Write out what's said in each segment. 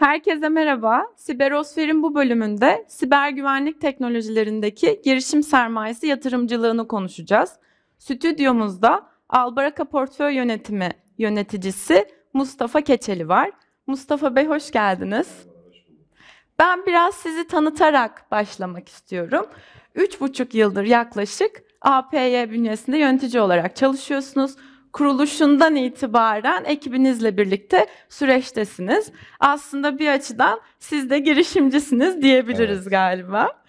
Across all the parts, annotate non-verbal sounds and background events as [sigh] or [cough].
Herkese merhaba. Siberosfer'in bu bölümünde siber güvenlik teknolojilerindeki girişim sermayesi yatırımcılığını konuşacağız. Stüdyomuzda Albaraka Portföy Yönetimi yöneticisi Mustafa Keçeli var. Mustafa Bey hoş geldiniz. Ben biraz sizi tanıtarak başlamak istiyorum. Üç buçuk yıldır yaklaşık APY bünyesinde yönetici olarak çalışıyorsunuz kuruluşundan itibaren ekibinizle birlikte süreçtesiniz. Aslında bir açıdan siz de girişimcisiniz diyebiliriz evet. galiba.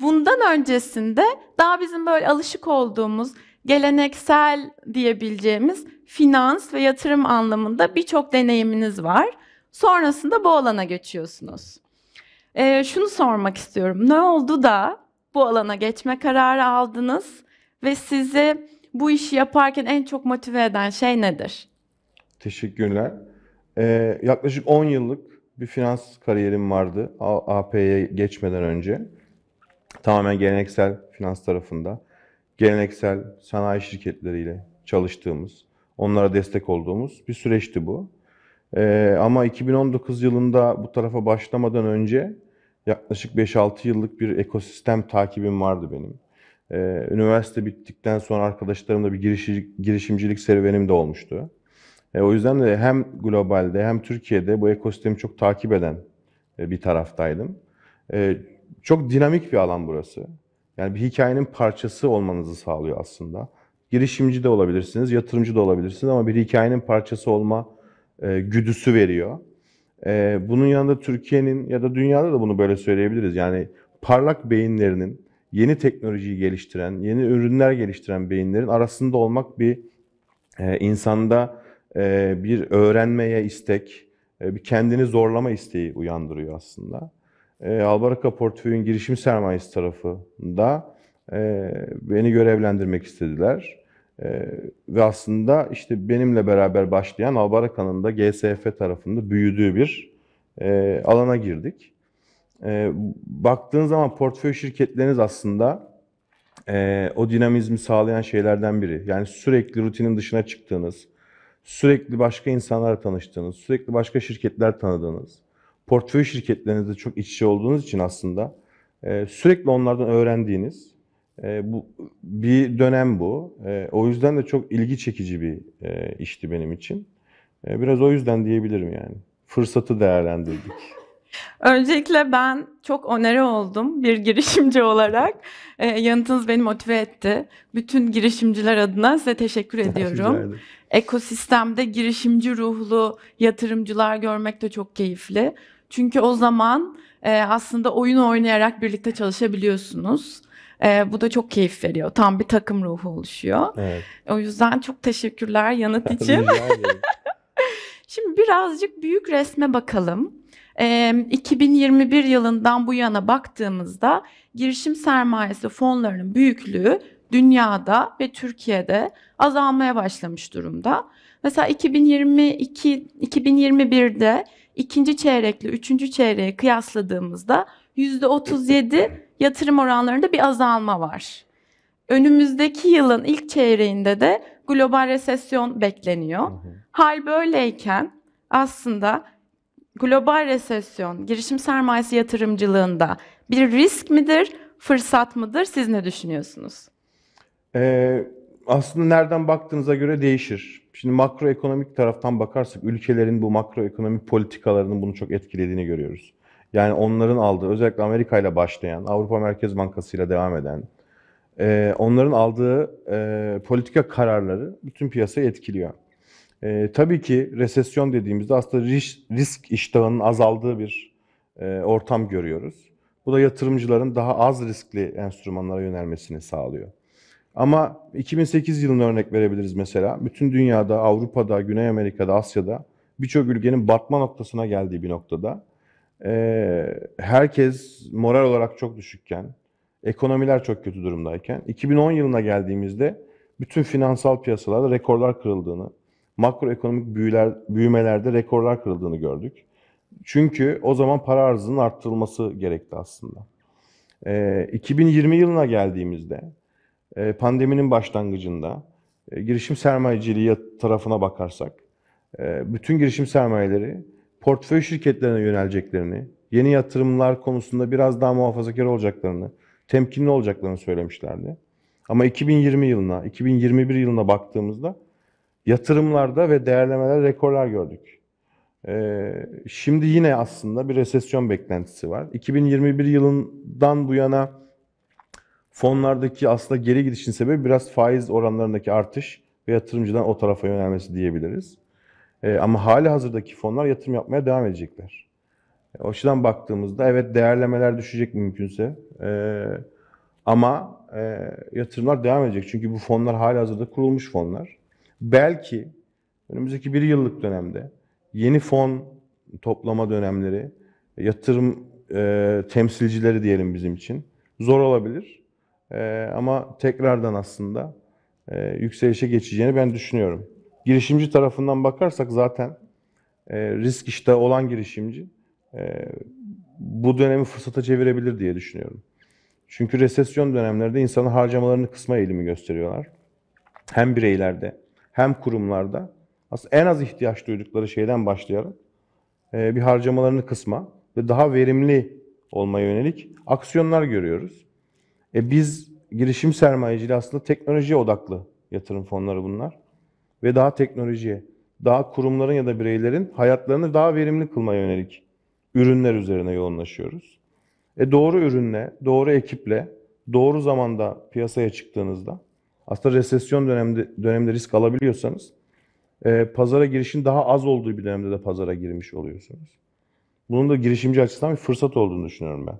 Bundan öncesinde daha bizim böyle alışık olduğumuz geleneksel diyebileceğimiz finans ve yatırım anlamında birçok deneyiminiz var. Sonrasında bu alana geçiyorsunuz. Ee, şunu sormak istiyorum. Ne oldu da bu alana geçme kararı aldınız ve sizi bu işi yaparken en çok motive eden şey nedir? Teşekkürler. Ee, yaklaşık 10 yıllık bir finans kariyerim vardı AP'ye geçmeden önce. Tamamen geleneksel finans tarafında. Geleneksel sanayi şirketleriyle çalıştığımız, onlara destek olduğumuz bir süreçti bu. Ee, ama 2019 yılında bu tarafa başlamadan önce yaklaşık 5-6 yıllık bir ekosistem takibim vardı benim e, üniversite bittikten sonra arkadaşlarımla bir girişimcilik, girişimcilik serüvenim de olmuştu. E, o yüzden de hem globalde hem Türkiye'de bu ekosistemi çok takip eden e, bir taraftaydım. E, çok dinamik bir alan burası. Yani bir hikayenin parçası olmanızı sağlıyor aslında. Girişimci de olabilirsiniz, yatırımcı da olabilirsiniz ama bir hikayenin parçası olma e, güdüsü veriyor. E, bunun yanında Türkiye'nin ya da dünyada da bunu böyle söyleyebiliriz. Yani parlak beyinlerinin yeni teknolojiyi geliştiren, yeni ürünler geliştiren beyinlerin arasında olmak bir e, insanda e, bir öğrenmeye istek, e, bir kendini zorlama isteği uyandırıyor aslında. E, Albaraka Portföy'ün girişim sermayesi tarafında e, beni görevlendirmek istediler. E, ve aslında işte benimle beraber başlayan Albaraka'nın da GSF tarafında büyüdüğü bir e, alana girdik e, baktığın zaman portföy şirketleriniz aslında e, o dinamizmi sağlayan şeylerden biri. Yani sürekli rutinin dışına çıktığınız, sürekli başka insanlarla tanıştığınız, sürekli başka şirketler tanıdığınız, portföy şirketlerinizde çok iç içe olduğunuz için aslında e, sürekli onlardan öğrendiğiniz e, bu bir dönem bu. E, o yüzden de çok ilgi çekici bir e, işti benim için. E, biraz o yüzden diyebilirim yani. Fırsatı değerlendirdik. Öncelikle ben çok onere oldum bir girişimci olarak. E, yanıtınız beni motive etti. Bütün girişimciler adına size teşekkür ediyorum. Ekosistemde girişimci ruhlu yatırımcılar görmek de çok keyifli. Çünkü o zaman e, aslında oyun oynayarak birlikte çalışabiliyorsunuz. E, bu da çok keyif veriyor. Tam bir takım ruhu oluşuyor. Evet. O yüzden çok teşekkürler yanıt [laughs] için. [laughs] Şimdi birazcık büyük resme bakalım. 2021 yılından bu yana baktığımızda girişim sermayesi fonlarının büyüklüğü dünyada ve Türkiye'de azalmaya başlamış durumda. Mesela 2022 2021'de ikinci çeyrekle üçüncü çeyreği kıyasladığımızda %37 yatırım oranlarında bir azalma var. Önümüzdeki yılın ilk çeyreğinde de global resesyon bekleniyor. Hal böyleyken aslında global resesyon, girişim sermayesi yatırımcılığında bir risk midir, fırsat mıdır? Siz ne düşünüyorsunuz? Ee, aslında nereden baktığınıza göre değişir. Şimdi makroekonomik taraftan bakarsak ülkelerin bu makroekonomik politikalarının bunu çok etkilediğini görüyoruz. Yani onların aldığı özellikle Amerika ile başlayan, Avrupa Merkez Bankası ile devam eden, e, onların aldığı e, politika kararları bütün piyasayı etkiliyor. E, tabii ki resesyon dediğimizde aslında risk, risk iştahının azaldığı bir e, ortam görüyoruz. Bu da yatırımcıların daha az riskli enstrümanlara yönelmesini sağlıyor. Ama 2008 yılını örnek verebiliriz mesela. Bütün dünyada, Avrupa'da, Güney Amerika'da, Asya'da birçok ülkenin batma noktasına geldiği bir noktada e, herkes moral olarak çok düşükken, ekonomiler çok kötü durumdayken 2010 yılına geldiğimizde bütün finansal piyasalarda rekorlar kırıldığını, makroekonomik büyüler, büyümelerde rekorlar kırıldığını gördük. Çünkü o zaman para arzının arttırılması gerekti aslında. E, ee, 2020 yılına geldiğimizde e, pandeminin başlangıcında e, girişim sermayeciliği tarafına bakarsak e, bütün girişim sermayeleri portföy şirketlerine yöneleceklerini, yeni yatırımlar konusunda biraz daha muhafazakar olacaklarını, temkinli olacaklarını söylemişlerdi. Ama 2020 yılına, 2021 yılına baktığımızda yatırımlarda ve değerlemeler rekorlar gördük. Ee, şimdi yine aslında bir resesyon beklentisi var. 2021 yılından bu yana fonlardaki aslında geri gidişin sebebi biraz faiz oranlarındaki artış ve yatırımcıdan o tarafa yönelmesi diyebiliriz. Ee, ama hali hazırdaki fonlar yatırım yapmaya devam edecekler. O açıdan baktığımızda evet değerlemeler düşecek mümkünse ee, ama e, yatırımlar devam edecek. Çünkü bu fonlar hali hazırda kurulmuş fonlar. Belki önümüzdeki bir yıllık dönemde yeni fon toplama dönemleri, yatırım e, temsilcileri diyelim bizim için zor olabilir. E, ama tekrardan aslında e, yükselişe geçeceğini ben düşünüyorum. Girişimci tarafından bakarsak zaten e, risk işte olan girişimci e, bu dönemi fırsata çevirebilir diye düşünüyorum. Çünkü resesyon dönemlerde insanın harcamalarını kısma eğilimi gösteriyorlar. Hem bireylerde hem kurumlarda aslında en az ihtiyaç duydukları şeyden başlayarak e, bir harcamalarını kısma ve daha verimli olmaya yönelik aksiyonlar görüyoruz. E biz girişim sermayeciliği aslında teknolojiye odaklı yatırım fonları bunlar. Ve daha teknolojiye, daha kurumların ya da bireylerin hayatlarını daha verimli kılmaya yönelik ürünler üzerine yoğunlaşıyoruz. E doğru ürünle, doğru ekiple, doğru zamanda piyasaya çıktığınızda aslında resesyon dönemde, döneminde risk alabiliyorsanız e, pazara girişin daha az olduğu bir dönemde de pazara girmiş oluyorsunuz. Bunun da girişimci açısından bir fırsat olduğunu düşünüyorum ben.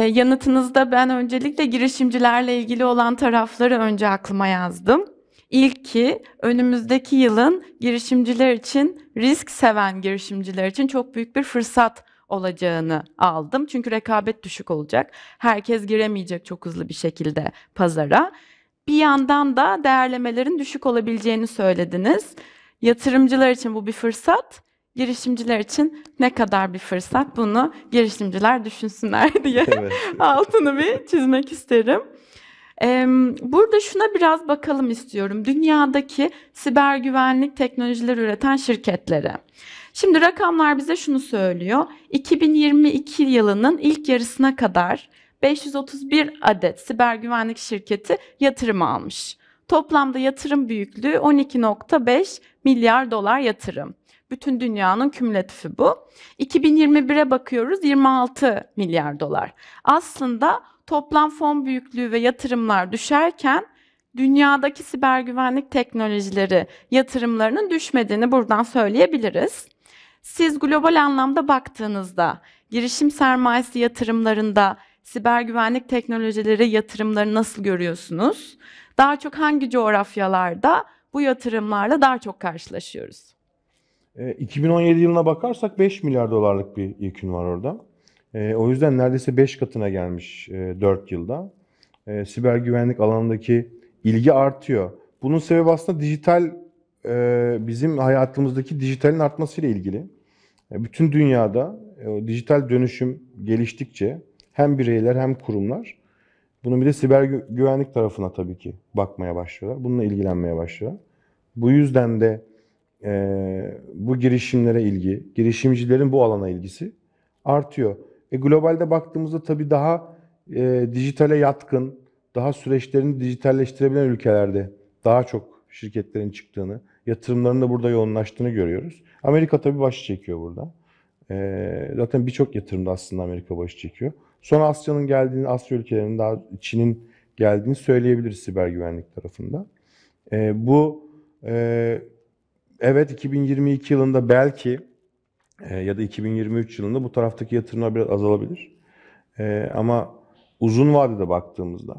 E, yanıtınızda ben öncelikle girişimcilerle ilgili olan tarafları önce aklıma yazdım. İlk ki önümüzdeki yılın girişimciler için risk seven girişimciler için çok büyük bir fırsat olacağını aldım. Çünkü rekabet düşük olacak. Herkes giremeyecek çok hızlı bir şekilde pazara bir yandan da değerlemelerin düşük olabileceğini söylediniz. Yatırımcılar için bu bir fırsat, girişimciler için ne kadar bir fırsat bunu girişimciler düşünsünler [laughs] diye evet. altını bir çizmek isterim. Burada şuna biraz bakalım istiyorum. Dünyadaki siber güvenlik teknolojileri üreten şirketlere. Şimdi rakamlar bize şunu söylüyor. 2022 yılının ilk yarısına kadar 531 adet siber güvenlik şirketi yatırım almış. Toplamda yatırım büyüklüğü 12.5 milyar dolar yatırım. Bütün dünyanın kümülatifi bu. 2021'e bakıyoruz 26 milyar dolar. Aslında toplam fon büyüklüğü ve yatırımlar düşerken dünyadaki siber güvenlik teknolojileri yatırımlarının düşmediğini buradan söyleyebiliriz. Siz global anlamda baktığınızda girişim sermayesi yatırımlarında siber güvenlik teknolojileri yatırımları nasıl görüyorsunuz? Daha çok hangi coğrafyalarda bu yatırımlarla daha çok karşılaşıyoruz? 2017 e, yılına bakarsak 5 milyar dolarlık bir yekün var orada. E, o yüzden neredeyse 5 katına gelmiş 4 e, yılda. Siber güvenlik alanındaki ilgi artıyor. Bunun sebebi aslında dijital bizim hayatımızdaki dijitalin artmasıyla ilgili. Bütün dünyada dijital dönüşüm geliştikçe hem bireyler hem kurumlar bunun bir de siber güvenlik tarafına tabii ki bakmaya başlıyorlar. Bununla ilgilenmeye başlıyorlar. Bu yüzden de e, bu girişimlere ilgi, girişimcilerin bu alana ilgisi artıyor. E, globalde baktığımızda tabii daha e, dijitale yatkın, daha süreçlerini dijitalleştirebilen ülkelerde daha çok şirketlerin çıktığını, yatırımların da burada yoğunlaştığını görüyoruz. Amerika tabii baş çekiyor burada. E, zaten birçok yatırımda aslında Amerika baş çekiyor. Son Asya'nın geldiğini, Asya ülkelerinin daha Çin'in geldiğini söyleyebiliriz siber güvenlik tarafında. E, bu e, evet 2022 yılında belki e, ya da 2023 yılında bu taraftaki yatırımlar biraz azalabilir. E, ama uzun vadede baktığımızda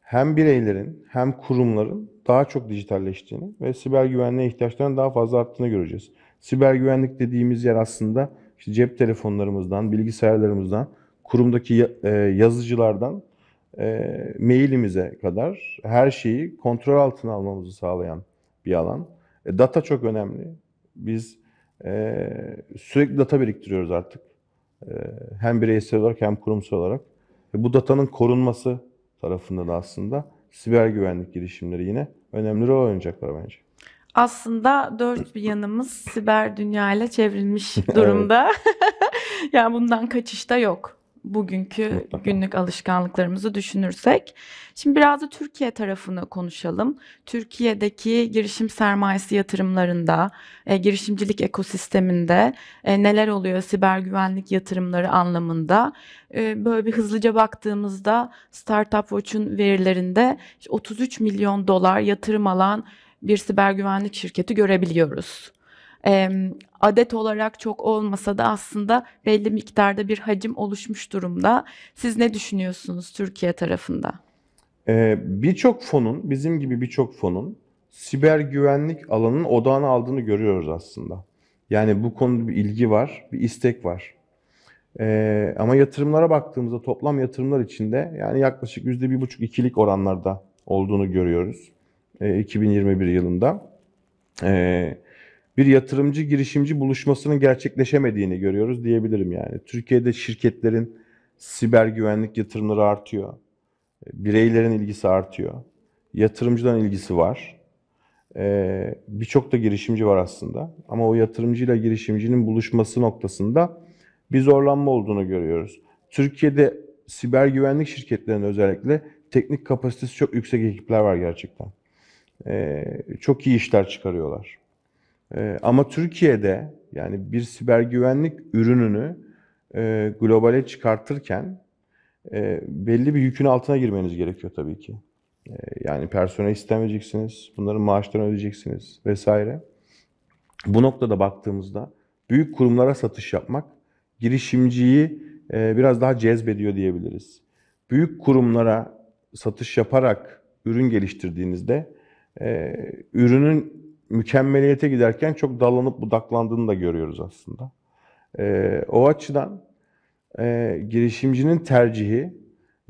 hem bireylerin hem kurumların daha çok dijitalleştiğini ve siber güvenliğe ihtiyaçlarının daha fazla arttığını göreceğiz. Siber güvenlik dediğimiz yer aslında işte cep telefonlarımızdan, bilgisayarlarımızdan kurumdaki e, yazıcılardan e, mailimize kadar her şeyi kontrol altına almamızı sağlayan bir alan. E, data çok önemli. Biz sürekli data biriktiriyoruz artık. E, hem bireysel olarak hem kurumsal olarak. bu datanın korunması tarafında da aslında siber güvenlik girişimleri yine önemli rol oynayacaklar bence. Aslında dört bir yanımız siber dünyayla çevrilmiş [laughs] durumda. [laughs] yani bundan kaçış da yok bugünkü Mutlaka. günlük alışkanlıklarımızı düşünürsek. Şimdi biraz da Türkiye tarafını konuşalım. Türkiye'deki girişim sermayesi yatırımlarında, e, girişimcilik ekosisteminde e, neler oluyor siber güvenlik yatırımları anlamında? E, böyle bir hızlıca baktığımızda Startup Watch'un verilerinde 33 milyon dolar yatırım alan bir siber güvenlik şirketi görebiliyoruz e, adet olarak çok olmasa da aslında belli miktarda bir hacim oluşmuş durumda. Siz ne düşünüyorsunuz Türkiye tarafında? Ee, birçok fonun, bizim gibi birçok fonun siber güvenlik alanının odağına aldığını görüyoruz aslında. Yani bu konuda bir ilgi var, bir istek var. Ee, ama yatırımlara baktığımızda toplam yatırımlar içinde yani yaklaşık yüzde bir buçuk ikilik oranlarda olduğunu görüyoruz. Ee, 2021 yılında. Ee, bir yatırımcı girişimci buluşmasının gerçekleşemediğini görüyoruz diyebilirim yani. Türkiye'de şirketlerin siber güvenlik yatırımları artıyor. E, bireylerin ilgisi artıyor. Yatırımcıdan ilgisi var. Ee, Birçok da girişimci var aslında. Ama o yatırımcıyla girişimcinin buluşması noktasında bir zorlanma olduğunu görüyoruz. Türkiye'de siber güvenlik şirketlerinde özellikle teknik kapasitesi çok yüksek ekipler var gerçekten. Ee, çok iyi işler çıkarıyorlar. Ee, ama Türkiye'de yani bir siber güvenlik ürününü e, globale çıkartırken e, belli bir yükün altına girmeniz gerekiyor tabii ki. E, yani personel istemeyeceksiniz, bunların maaşlarını ödeyeceksiniz vesaire. Bu noktada baktığımızda büyük kurumlara satış yapmak girişimciyi e, biraz daha cezbediyor diyebiliriz. Büyük kurumlara satış yaparak ürün geliştirdiğinizde e, ürünün mükemmeliyete giderken çok dallanıp budaklandığını da görüyoruz aslında. E, o açıdan e, girişimcinin tercihi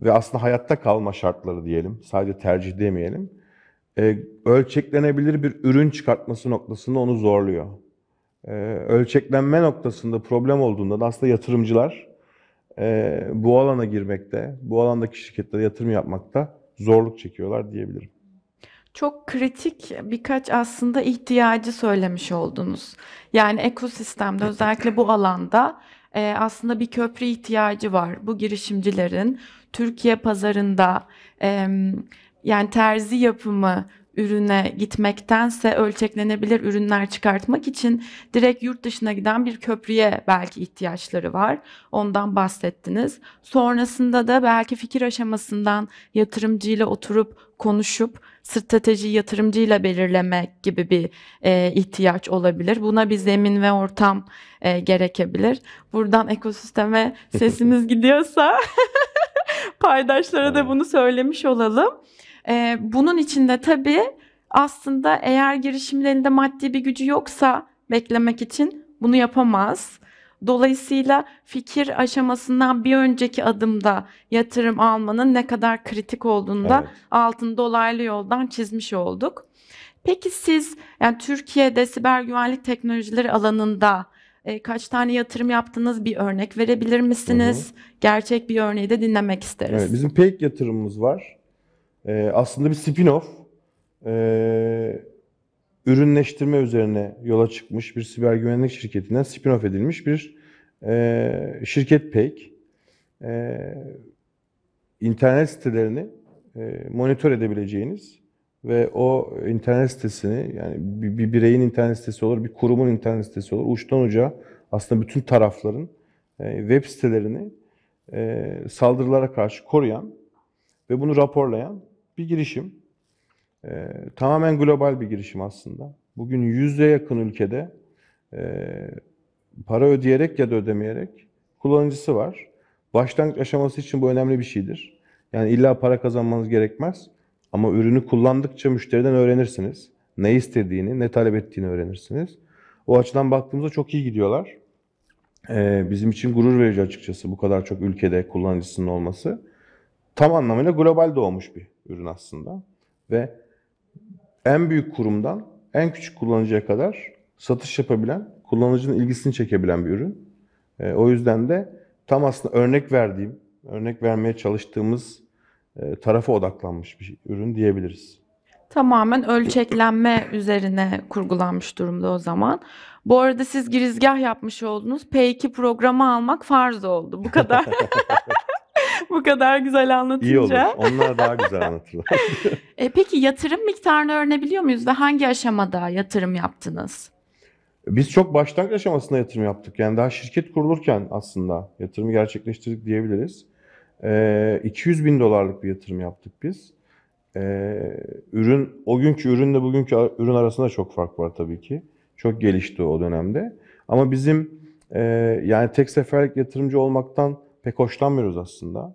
ve aslında hayatta kalma şartları diyelim, sadece tercih demeyelim, e, ölçeklenebilir bir ürün çıkartması noktasında onu zorluyor. E, ölçeklenme noktasında problem olduğunda da aslında yatırımcılar e, bu alana girmekte, bu alandaki şirketlere yatırım yapmakta zorluk çekiyorlar diyebilirim çok kritik birkaç aslında ihtiyacı söylemiş oldunuz. Yani ekosistemde özellikle bu alanda e, aslında bir köprü ihtiyacı var. Bu girişimcilerin Türkiye pazarında e, yani terzi yapımı ürüne gitmektense ölçeklenebilir ürünler çıkartmak için direkt yurt dışına giden bir köprüye belki ihtiyaçları var. Ondan bahsettiniz. Sonrasında da belki fikir aşamasından yatırımcıyla oturup konuşup strateji yatırımcıyla belirlemek gibi bir e, ihtiyaç olabilir. Buna bir zemin ve ortam e, gerekebilir. Buradan ekosisteme [laughs] sesimiz gidiyorsa [laughs] paydaşlara da bunu söylemiş olalım. E, bunun içinde tabii aslında eğer girişimlerinde maddi bir gücü yoksa beklemek için bunu yapamaz. Dolayısıyla fikir aşamasından bir önceki adımda yatırım almanın ne kadar kritik olduğunda evet. altını dolaylı yoldan çizmiş olduk. Peki siz yani Türkiye'de siber güvenlik teknolojileri alanında e, kaç tane yatırım yaptınız bir örnek verebilir misiniz? Hı hı. Gerçek bir örneği de dinlemek isteriz. Evet, bizim pek yatırımımız var. E, aslında bir spin-off. E, ürünleştirme üzerine yola çıkmış bir siber güvenlik şirketinden spin-off edilmiş bir e, şirket pek e, internet sitelerini e, monitör edebileceğiniz ve o internet sitesini yani bir, bir bireyin internet sitesi olur, bir kurumun internet sitesi olur. Uçtan uca aslında bütün tarafların e, web sitelerini e, saldırılara karşı koruyan ve bunu raporlayan bir girişim. E, tamamen global bir girişim aslında. Bugün yüzde yakın ülkede e, para ödeyerek ya da ödemeyerek kullanıcısı var. Başlangıç aşaması için bu önemli bir şeydir. Yani illa para kazanmanız gerekmez. Ama ürünü kullandıkça müşteriden öğrenirsiniz. Ne istediğini, ne talep ettiğini öğrenirsiniz. O açıdan baktığımızda çok iyi gidiyorlar. Ee, bizim için gurur verici açıkçası bu kadar çok ülkede kullanıcısının olması. Tam anlamıyla global doğmuş bir ürün aslında. Ve en büyük kurumdan en küçük kullanıcıya kadar satış yapabilen, kullanıcının ilgisini çekebilen bir ürün. E, o yüzden de tam aslında örnek verdiğim, örnek vermeye çalıştığımız e, tarafa odaklanmış bir ürün diyebiliriz. Tamamen ölçeklenme üzerine kurgulanmış durumda o zaman. Bu arada siz girizgah yapmış oldunuz. P2 programı almak farz oldu. Bu kadar. [laughs] [laughs] Bu kadar güzel anlatınca. İyi olur. Onlar daha [laughs] güzel anlatırlar. e, peki yatırım miktarını öğrenebiliyor muyuz ve hangi aşamada yatırım yaptınız? Biz çok başlangıç aşamasında yatırım yaptık. Yani daha şirket kurulurken aslında yatırımı gerçekleştirdik diyebiliriz. E, 200 bin dolarlık bir yatırım yaptık biz. E, ürün O günkü ürünle bugünkü ürün arasında çok fark var tabii ki. Çok gelişti o dönemde. Ama bizim e, yani tek seferlik yatırımcı olmaktan pek hoşlanmıyoruz aslında.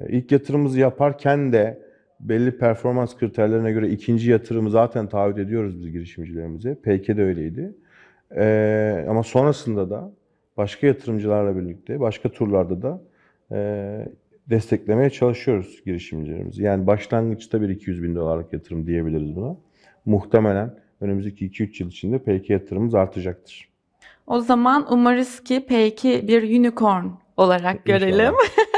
E, ilk yatırımımızı yaparken de belli performans kriterlerine göre ikinci yatırımı zaten taahhüt ediyoruz biz girişimcilerimize. PK de öyleydi. Ee, ama sonrasında da başka yatırımcılarla birlikte, başka turlarda da e, desteklemeye çalışıyoruz girişimcilerimizi. Yani başlangıçta bir 200 bin dolarlık yatırım diyebiliriz buna. Muhtemelen önümüzdeki 2-3 yıl içinde PK yatırımımız artacaktır. O zaman umarız ki PK bir unicorn olarak görelim. [laughs]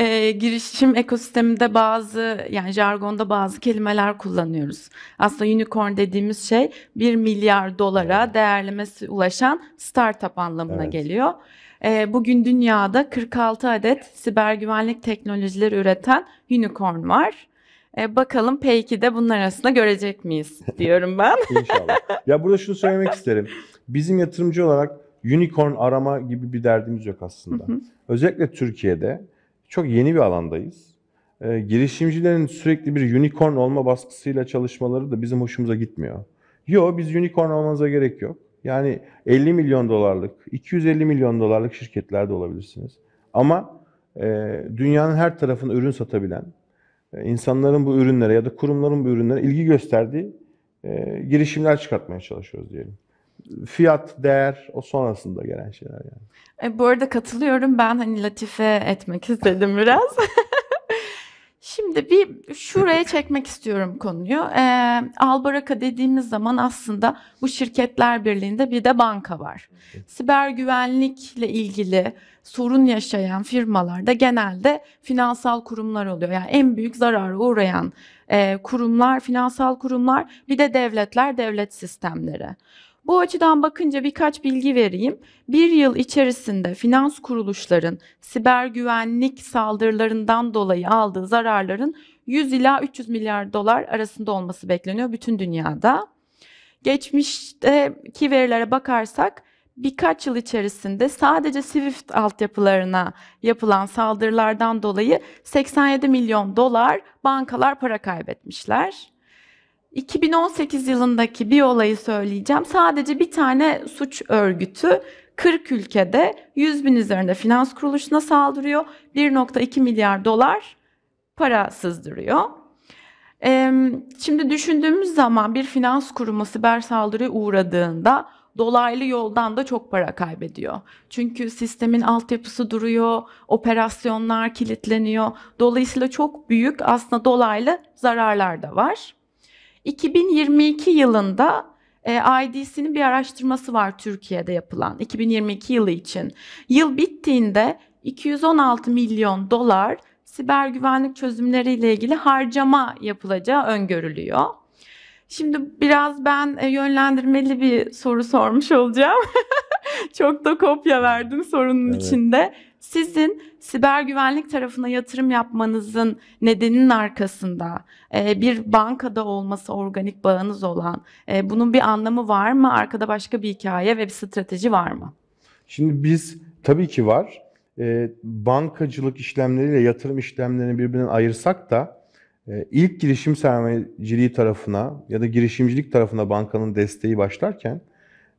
e, girişim ekosisteminde bazı yani jargonda bazı kelimeler kullanıyoruz. Aslında unicorn dediğimiz şey 1 milyar dolara değerlemesi ulaşan startup anlamına evet. geliyor. E, bugün dünyada 46 adet siber güvenlik teknolojileri üreten unicorn var. E, bakalım peki de bunlar arasında görecek miyiz [laughs] diyorum ben. İnşallah. Ya burada şunu söylemek isterim. Bizim yatırımcı olarak unicorn arama gibi bir derdimiz yok aslında. Hı hı. Özellikle Türkiye'de çok yeni bir alandayız. E, girişimcilerin sürekli bir unicorn olma baskısıyla çalışmaları da bizim hoşumuza gitmiyor. Yo biz unicorn olmanıza gerek yok. Yani 50 milyon dolarlık, 250 milyon dolarlık şirketler de olabilirsiniz. Ama e, dünyanın her tarafına ürün satabilen, e, insanların bu ürünlere ya da kurumların bu ürünlere ilgi gösterdiği e, girişimler çıkartmaya çalışıyoruz diyelim fiyat, değer o sonrasında gelen şeyler yani. E, bu arada katılıyorum. Ben hani latife etmek istedim biraz. [laughs] Şimdi bir şuraya çekmek istiyorum konuyu. E, Albaraka dediğimiz zaman aslında bu şirketler birliğinde bir de banka var. Siber güvenlikle ilgili sorun yaşayan firmalarda genelde finansal kurumlar oluyor. Yani en büyük zarara uğrayan e, kurumlar, finansal kurumlar bir de devletler, devlet sistemleri. Bu açıdan bakınca birkaç bilgi vereyim. Bir yıl içerisinde finans kuruluşların siber güvenlik saldırılarından dolayı aldığı zararların 100 ila 300 milyar dolar arasında olması bekleniyor bütün dünyada. Geçmişteki verilere bakarsak birkaç yıl içerisinde sadece Swift altyapılarına yapılan saldırılardan dolayı 87 milyon dolar bankalar para kaybetmişler. 2018 yılındaki bir olayı söyleyeceğim. Sadece bir tane suç örgütü 40 ülkede 100 bin üzerinde finans kuruluşuna saldırıyor. 1.2 milyar dolar para sızdırıyor. Şimdi düşündüğümüz zaman bir finans kurumu siber saldırıya uğradığında dolaylı yoldan da çok para kaybediyor. Çünkü sistemin altyapısı duruyor, operasyonlar kilitleniyor. Dolayısıyla çok büyük aslında dolaylı zararlar da var. 2022 yılında e, IDC'nin bir araştırması var Türkiye'de yapılan 2022 yılı için. Yıl bittiğinde 216 milyon dolar siber güvenlik çözümleriyle ilgili harcama yapılacağı öngörülüyor. Şimdi biraz ben e, yönlendirmeli bir soru sormuş olacağım. [laughs] Çok da kopya verdim sorunun evet. içinde. Sizin siber güvenlik tarafına yatırım yapmanızın nedeninin arkasında e, bir bankada olması organik bağınız olan e, bunun bir anlamı var mı? Arkada başka bir hikaye ve bir strateji var mı? Şimdi biz tabii ki var. E, bankacılık işlemleriyle yatırım işlemlerini birbirinden ayırsak da e, ilk girişim sermayeciliği tarafına ya da girişimcilik tarafına bankanın desteği başlarken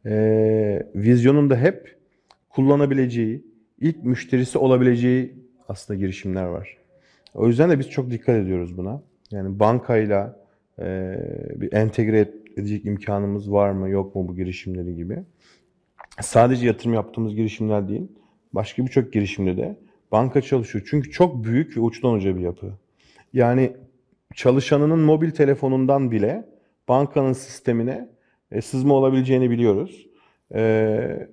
e, vizyonunda hep kullanabileceği, ilk müşterisi olabileceği aslında girişimler var. O yüzden de biz çok dikkat ediyoruz buna. Yani bankayla e, bir entegre edecek imkanımız var mı yok mu bu girişimleri gibi. Sadece yatırım yaptığımız girişimler değil, başka birçok girişimde de banka çalışıyor. Çünkü çok büyük ve uçtan uca bir yapı. Yani çalışanının mobil telefonundan bile bankanın sistemine e, sızma olabileceğini biliyoruz. E,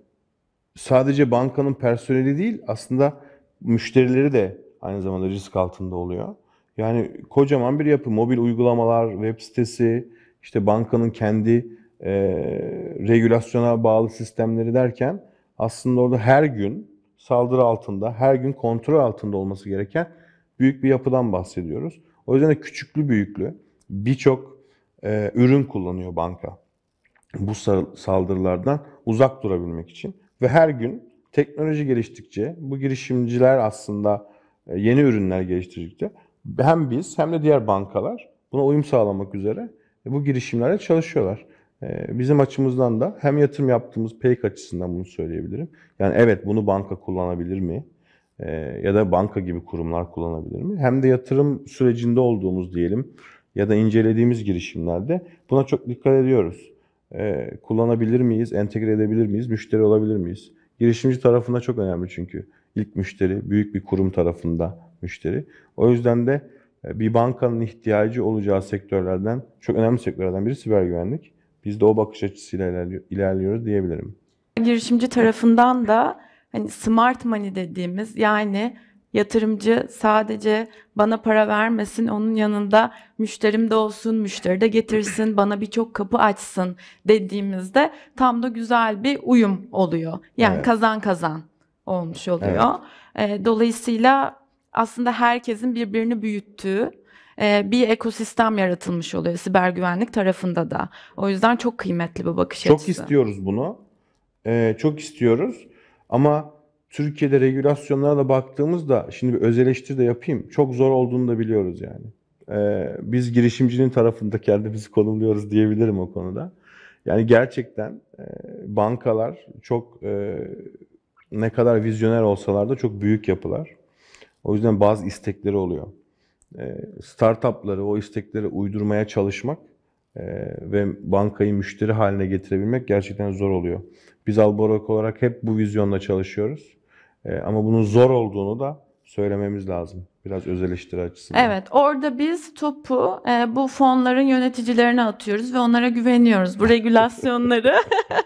sadece bankanın personeli değil aslında müşterileri de aynı zamanda risk altında oluyor. Yani kocaman bir yapı. Mobil uygulamalar, web sitesi, işte bankanın kendi e, regülasyona bağlı sistemleri derken aslında orada her gün saldırı altında, her gün kontrol altında olması gereken büyük bir yapıdan bahsediyoruz. O yüzden de küçüklü büyüklü birçok e, ürün kullanıyor banka bu saldırılardan uzak durabilmek için. Ve her gün teknoloji geliştikçe bu girişimciler aslında e, yeni ürünler geliştirdikçe hem biz hem de diğer bankalar buna uyum sağlamak üzere e, bu girişimlere çalışıyorlar. E, bizim açımızdan da hem yatırım yaptığımız PEYK açısından bunu söyleyebilirim. Yani evet bunu banka kullanabilir mi? Ya da banka gibi kurumlar kullanabilir mi? Hem de yatırım sürecinde olduğumuz diyelim ya da incelediğimiz girişimlerde buna çok dikkat ediyoruz e, kullanabilir miyiz, entegre edebilir miyiz, müşteri olabilir miyiz? Girişimci tarafında çok önemli çünkü. ilk müşteri, büyük bir kurum tarafında müşteri. O yüzden de e, bir bankanın ihtiyacı olacağı sektörlerden, çok önemli sektörlerden biri siber güvenlik. Biz de o bakış açısıyla ilerliyoruz diyebilirim. Girişimci tarafından da hani smart money dediğimiz yani Yatırımcı sadece bana para vermesin, onun yanında müşterim de olsun, müşteri de getirsin, bana birçok kapı açsın dediğimizde tam da güzel bir uyum oluyor. Yani evet. kazan kazan olmuş oluyor. Evet. Ee, dolayısıyla aslında herkesin birbirini büyüttüğü e, bir ekosistem yaratılmış oluyor siber güvenlik tarafında da. O yüzden çok kıymetli bu bakış çok açısı. Çok istiyoruz bunu. Ee, çok istiyoruz ama Türkiye'de regülasyonlara da baktığımızda şimdi bir öz eleştiri de yapayım. Çok zor olduğunu da biliyoruz yani. Ee, biz girişimcinin tarafında kendimizi konumluyoruz diyebilirim o konuda. Yani gerçekten e, bankalar çok e, ne kadar vizyoner olsalar da çok büyük yapılar. O yüzden bazı istekleri oluyor. E, startupları o isteklere uydurmaya çalışmak e, ve bankayı müşteri haline getirebilmek gerçekten zor oluyor. Biz Alborok olarak hep bu vizyonla çalışıyoruz. Ee, ama bunun zor olduğunu da söylememiz lazım. Biraz öz eleştiri açısından. Evet orada biz topu e, bu fonların yöneticilerine atıyoruz ve onlara güveniyoruz. Bu regülasyonları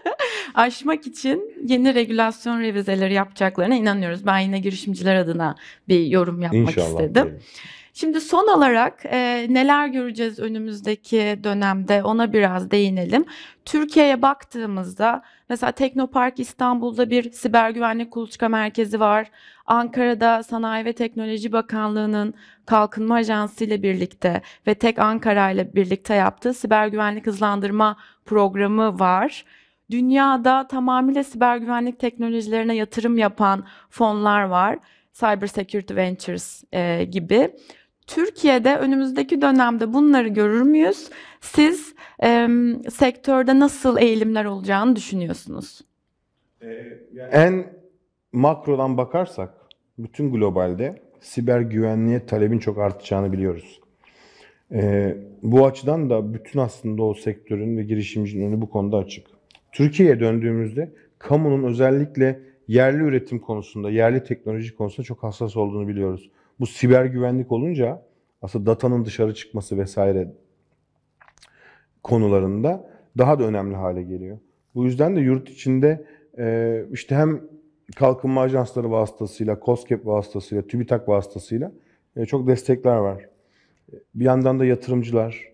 [laughs] aşmak için yeni regülasyon revizeleri yapacaklarına inanıyoruz. Ben yine girişimciler adına bir yorum yapmak İnşallah istedim. Diyelim. Şimdi son olarak e, neler göreceğiz önümüzdeki dönemde ona biraz değinelim. Türkiye'ye baktığımızda Mesela Teknopark İstanbul'da bir siber güvenlik kuluçka merkezi var. Ankara'da Sanayi ve Teknoloji Bakanlığı'nın Kalkınma Ajansı ile birlikte ve Tek Ankara ile birlikte yaptığı siber güvenlik hızlandırma programı var. Dünyada tamamıyla siber güvenlik teknolojilerine yatırım yapan fonlar var. Cyber Security Ventures e, gibi. Türkiye'de önümüzdeki dönemde bunları görür müyüz? Siz e, sektörde nasıl eğilimler olacağını düşünüyorsunuz? Ee, en makrodan bakarsak bütün globalde siber güvenliğe talebin çok artacağını biliyoruz. E, bu açıdan da bütün aslında o sektörün ve girişimcinin önü bu konuda açık. Türkiye'ye döndüğümüzde kamunun özellikle yerli üretim konusunda, yerli teknoloji konusunda çok hassas olduğunu biliyoruz. Bu siber güvenlik olunca aslında datanın dışarı çıkması vesaire konularında daha da önemli hale geliyor. Bu yüzden de yurt içinde e, işte hem kalkınma ajansları vasıtasıyla, COSGAP vasıtasıyla, TÜBİTAK vasıtasıyla e, çok destekler var. Bir yandan da yatırımcılar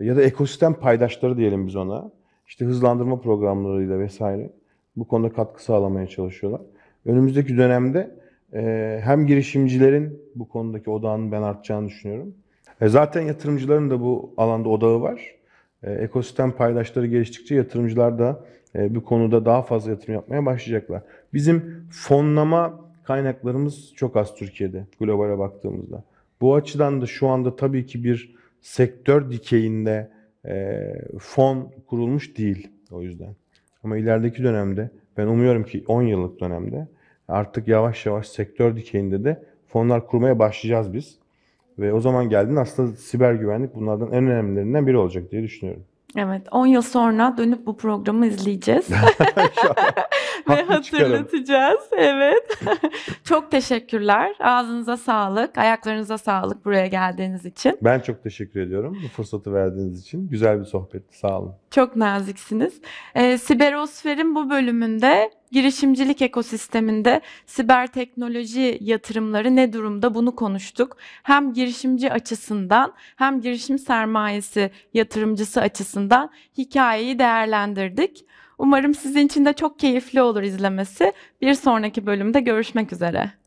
e, ya da ekosistem paydaşları diyelim biz ona. İşte hızlandırma programlarıyla vesaire bu konuda katkı sağlamaya çalışıyorlar. Önümüzdeki dönemde ee, hem girişimcilerin bu konudaki odağının ben artacağını düşünüyorum. E, zaten yatırımcıların da bu alanda odağı var. E, ekosistem paydaşları geliştikçe yatırımcılar da e, bu konuda daha fazla yatırım yapmaya başlayacaklar. Bizim fonlama kaynaklarımız çok az Türkiye'de globale baktığımızda. Bu açıdan da şu anda tabii ki bir sektör dikeyinde fon kurulmuş değil o yüzden. Ama ilerideki dönemde ben umuyorum ki 10 yıllık dönemde artık yavaş yavaş sektör dikeyinde de fonlar kurmaya başlayacağız biz. Ve o zaman geldiğinde aslında siber güvenlik bunlardan en önemlilerinden biri olacak diye düşünüyorum. Evet 10 yıl sonra dönüp bu programı izleyeceğiz. [laughs] [laughs] Ve hatırlatacağız. Evet. [laughs] çok teşekkürler. Ağzınıza sağlık, ayaklarınıza sağlık buraya geldiğiniz için. Ben çok teşekkür ediyorum bu fırsatı verdiğiniz için. Güzel bir sohbetti. Sağ olun. Çok naziksiniz. Ee, Siberosfer'in bu bölümünde girişimcilik ekosisteminde siber teknoloji yatırımları ne durumda bunu konuştuk. Hem girişimci açısından hem girişim sermayesi yatırımcısı açısından hikayeyi değerlendirdik. Umarım sizin için de çok keyifli olur izlemesi. Bir sonraki bölümde görüşmek üzere.